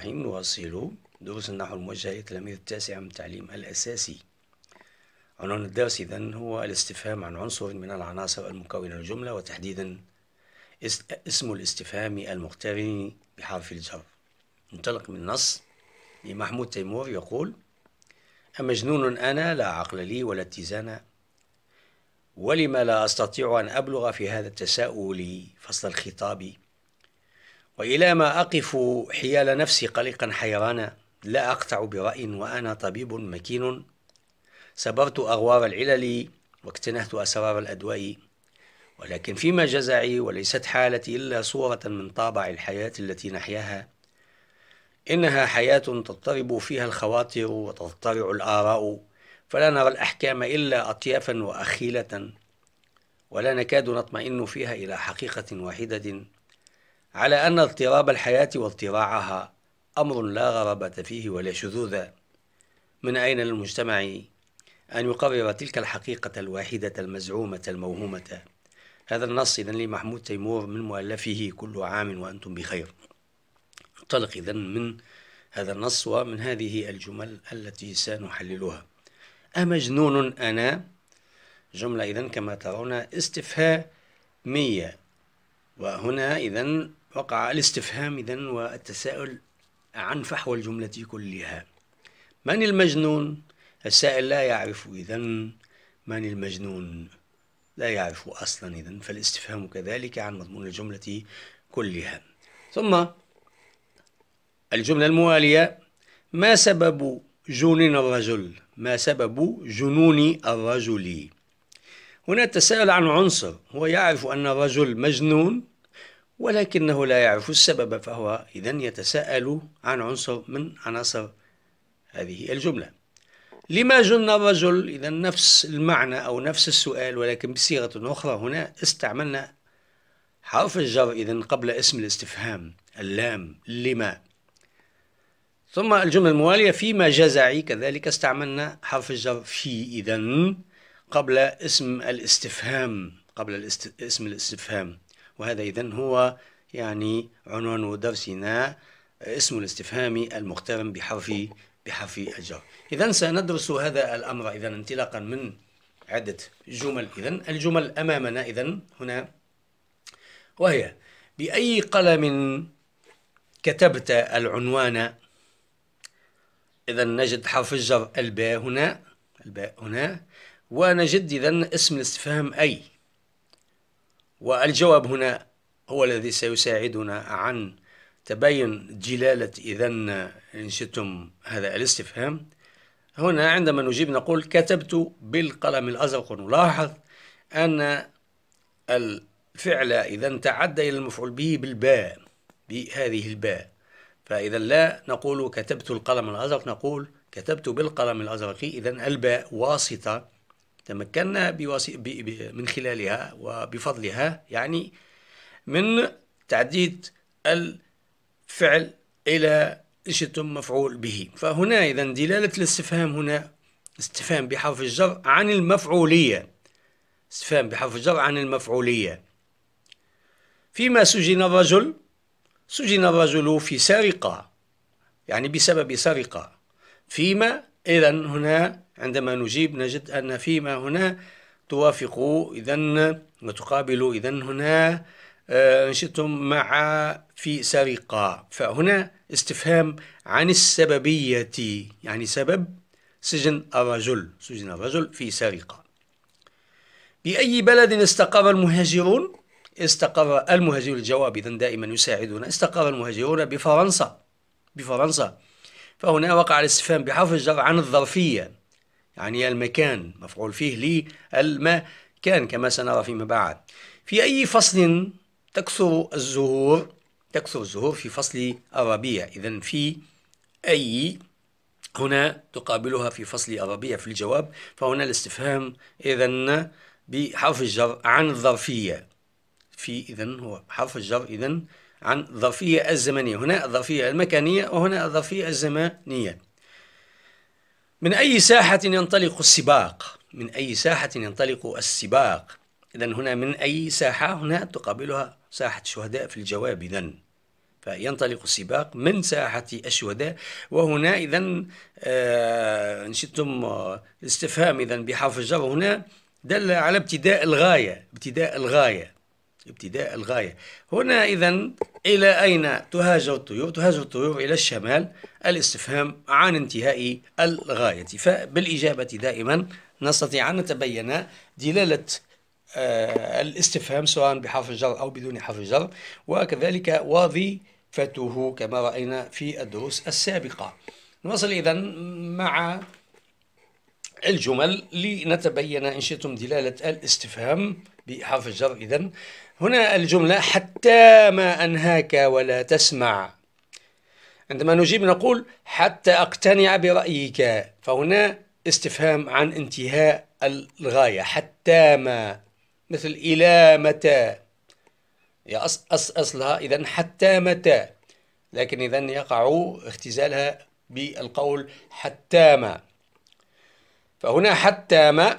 الرحيم نواصل دروس النحو الموجهة للتلاميذ التاسع من التعليم الأساسي عنوان الدرس إذا هو الاستفهام عن عنصر من العناصر المكونة الجملة وتحديدا اسم الاستفهام المقترن بحرف الجر ننطلق من نص لمحمود تيمور يقول أمجنون أنا لا عقل لي ولا اتزان ولما لا أستطيع أن أبلغ في هذا التساؤل فصل الخطاب وإلى ما أقف حيال نفسي قلقا حيرانا لا أقطع برأي وأنا طبيب مكين سبرت أغوار العلل واكتنهت أسرار الأدواء ولكن فيما جزعي وليست حالتي إلا صورة من طابع الحياة التي نحياها إنها حياة تضطرب فيها الخواطر وتضطرع الآراء فلا نرى الأحكام إلا أطيافا وأخيلة ولا نكاد نطمئن فيها إلى حقيقة واحدة على أن اضطراب الحياة واضطراعها أمر لا غرابة فيه ولا شذوذ من أين للمجتمع أن يقرر تلك الحقيقة الواحدة المزعومة الموهومة هذا النص إذن لمحمود تيمور من مؤلفه كل عام وأنتم بخير انطلق إذن من هذا النص ومن هذه الجمل التي سنحللها أمجنون أه أنا جملة إذن كما ترون استفهامية وهنا إذن وقع الاستفهام اذا والتساؤل عن فحوى الجملة كلها من المجنون؟ السائل لا يعرف اذا من المجنون لا يعرف أصلا اذا فالاستفهام كذلك عن مضمون الجملة كلها ثم الجملة الموالية ما سبب جنون الرجل ما سبب جنون الرجل هنا التساؤل عن عنصر هو يعرف أن الرجل مجنون ولكنه لا يعرف السبب فهو إذا يتساءل عن عنصر من عناصر هذه الجملة لما جن الرجل إذا نفس المعنى أو نفس السؤال ولكن بصيغة أخرى هنا استعملنا حرف الجر إذا قبل اسم الاستفهام اللام لما ثم الجملة الموالية فيما جزعي كذلك استعملنا حرف الجر في إذا قبل اسم الاستفهام قبل الاست... اسم الاستفهام وهذا إذن هو يعني عنوان درسنا آه، اسم الاستفهام المخترم بحرف بحرف الجر إذا سندرس هذا الأمر إذا انطلاقا من عدة جمل إذا الجمل أمامنا إذا هنا وهي بأي قلم كتبت العنوان إذا نجد حرف الجر الباء هنا الباء هنا ونجد إذا اسم الاستفهام أي والجواب هنا هو الذي سيساعدنا عن تبين جلالة إذا إن شئتم هذا الاستفهام هنا عندما نجيب نقول كتبت بالقلم الأزرق نلاحظ أن الفعل إذا تعدى إلى المفعول به بالباء بهذه الباء فإذا لا نقول كتبت القلم الأزرق نقول كتبت بالقلم الأزرق إذا الباء واسطة تمكنا بواسي... ب... ب... من خلالها وبفضلها يعني من تعديد الفعل إلى إن شئتم مفعول به فهنا إذا دلالة الاستفهام هنا استفهام بحرف الجر عن المفعولية استفهام بحرف الجر عن المفعولية فيما سجن الرجل سجن الرجل في سرقة يعني بسبب سرقة فيما إذا هنا عندما نجيب نجد أن فيما هنا توافق إذا وتقابل إذا هنا آه، إن شئتم مع في سرقة فهنا استفهام عن السببية يعني سبب سجن الرجل سجن الرجل في سرقة بأي بلد استقر المهاجرون استقر المهاجرون الجواب إذا دائما يساعدنا استقر المهاجرون بفرنسا بفرنسا فهنا وقع الاستفهام بحرف الجر عن الظرفية يعني المكان مفعول فيه المكان كما سنرى فيما بعد في أي فصل تكثر الزهور تكثر الزهور في فصل الربيع إذا في أي هنا تقابلها في فصل الربيع في الجواب فهنا الاستفهام إذا بحرف الجر عن الظرفية في إذا هو حرف الجر إذا عن الظرفية الزمنية هنا الظرفية المكانية وهنا الظرفية الزمنية من أي ساحة ينطلق السباق؟ من أي ساحة ينطلق السباق؟ إذا هنا من أي ساحة هنا تقابلها ساحة الشهداء في الجواب إذا فينطلق السباق من ساحة الشهداء وهنا إذا آه، إن شئتم الاستفهام آه، إذا بحرف الجر هنا دل على ابتداء الغاية ابتداء الغاية ابتداء الغاية هنا إذا إلى أين تهاجر الطيور؟ تهاجر الطيور إلى الشمال الاستفهام عن انتهاء الغاية فبالإجابة دائما نستطيع أن نتبين دلالة آه، الاستفهام سواء بحرف الجر أو بدون حرف الجر وكذلك وظيفته كما رأينا في الدروس السابقة نصل إذا مع الجمل لنتبين إن شئتم دلالة الاستفهام بحرف الجر إذا هنا الجملة حتى ما أنهاك ولا تسمع عندما نجيب نقول حتى أقتنع برأيك فهنا استفهام عن انتهاء الغاية حتى ما مثل إلى متى يا أص أص أصلها إذا حتى متى لكن إذا يقع اختزالها بالقول حتى ما فهنا حتى ما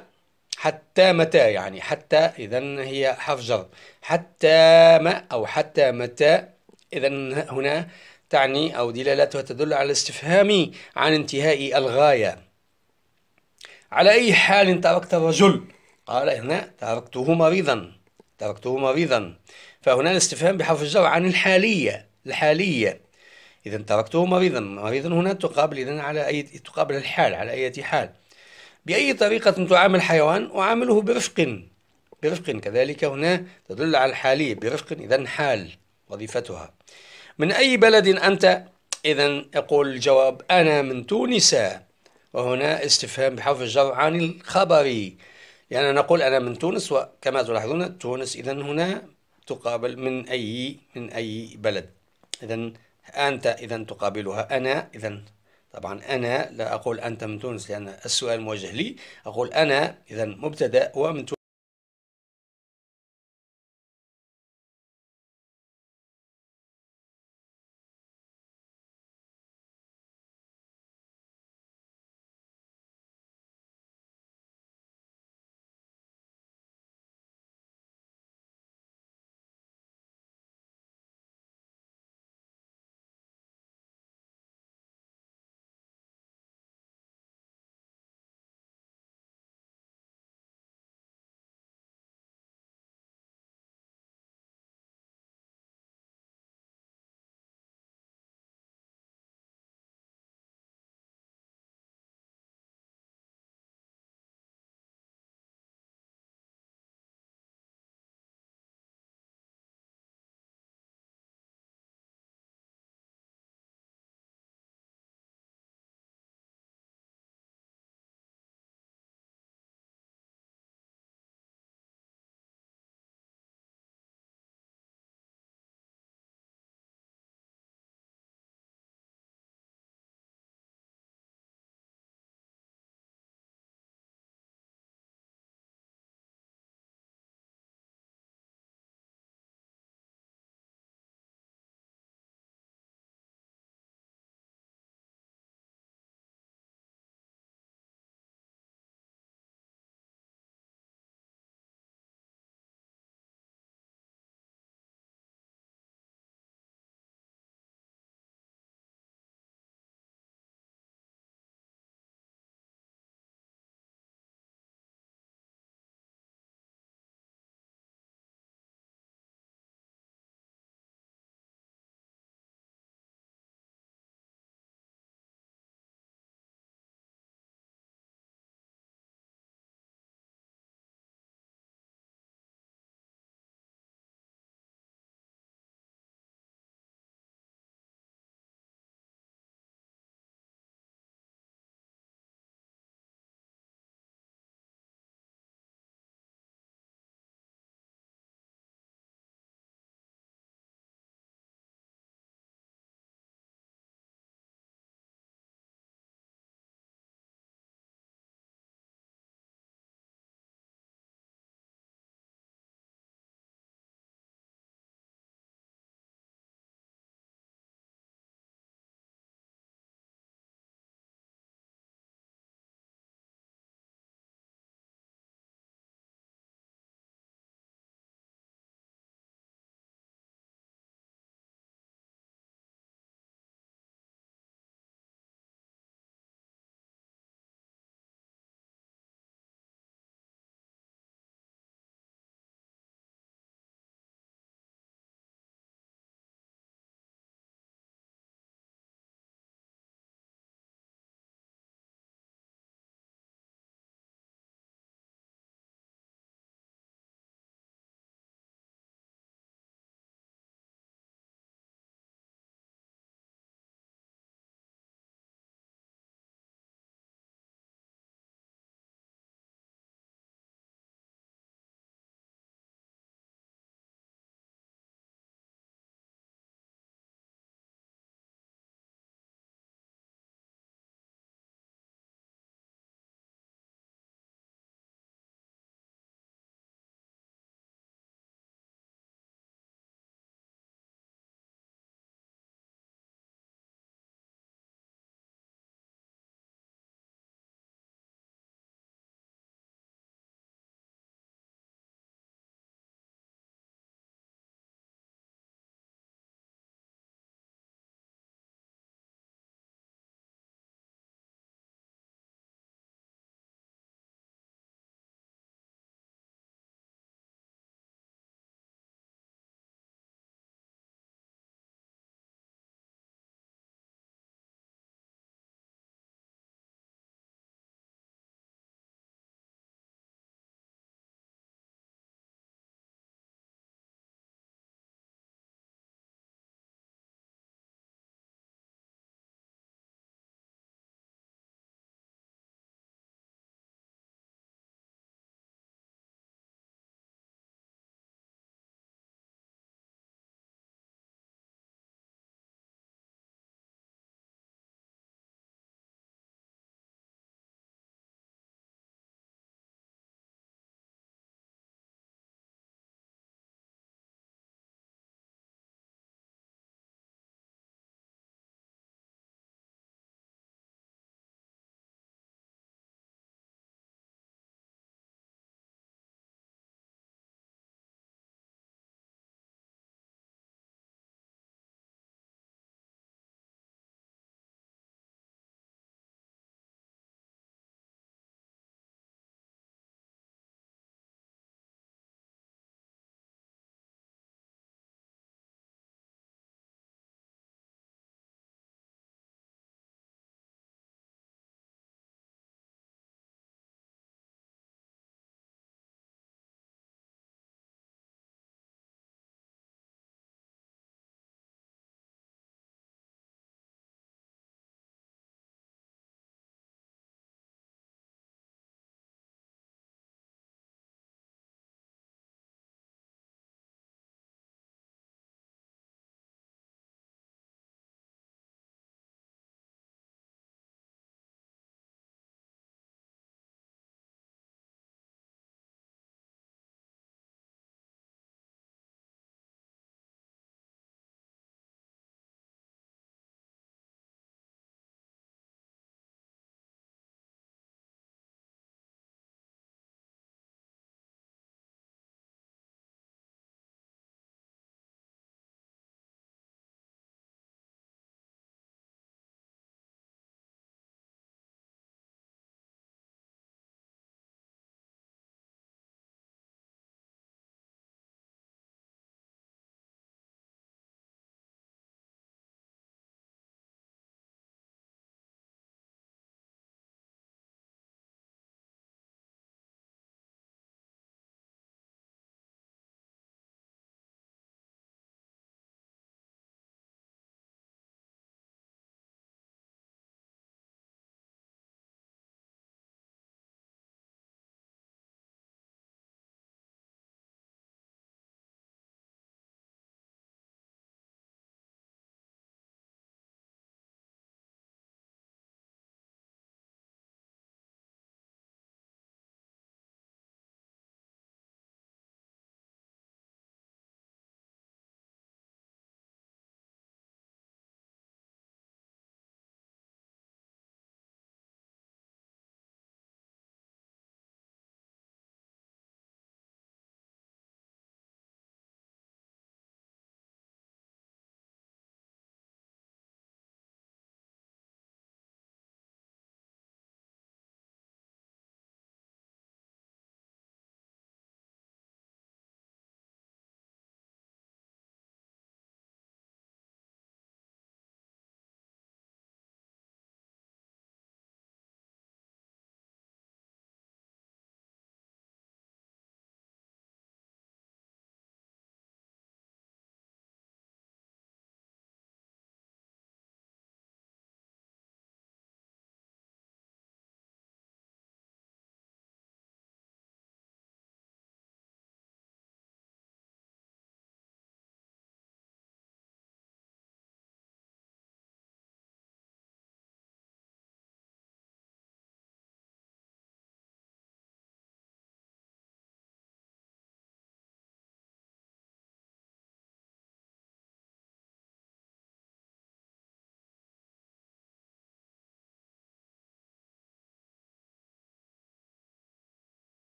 حتى متى يعني حتى إذا هي حرف جر حتى ما أو حتى متى إذا هنا تعني أو دلالتها تدل على الاستفهام عن انتهاء الغاية على أي حال تركت الرجل قال هنا تركته مريضا تركته مريضا فهنا الاستفهام بحرف الجر عن الحالية الحالية إذا تركته مريضا مريضا هنا تقابل إذا على أي تقابل الحال على أي حال بأي طريقة تعامل حيوان أعامله برفق برفق كذلك هنا تدل على الحالية برفق إذا حال وظيفتها من أي بلد أنت إذا يقول الجواب أنا من تونس وهنا استفهام بحرف الجر عن الخبر يعني نقول أنا من تونس وكما تلاحظون تونس إذا هنا تقابل من أي من أي بلد إذا أنت إذا تقابلها أنا إذا طبعا أنا لا أقول أنت من تونس لأن السؤال موجه لي أقول أنا إذا مبتدأ ومن تونس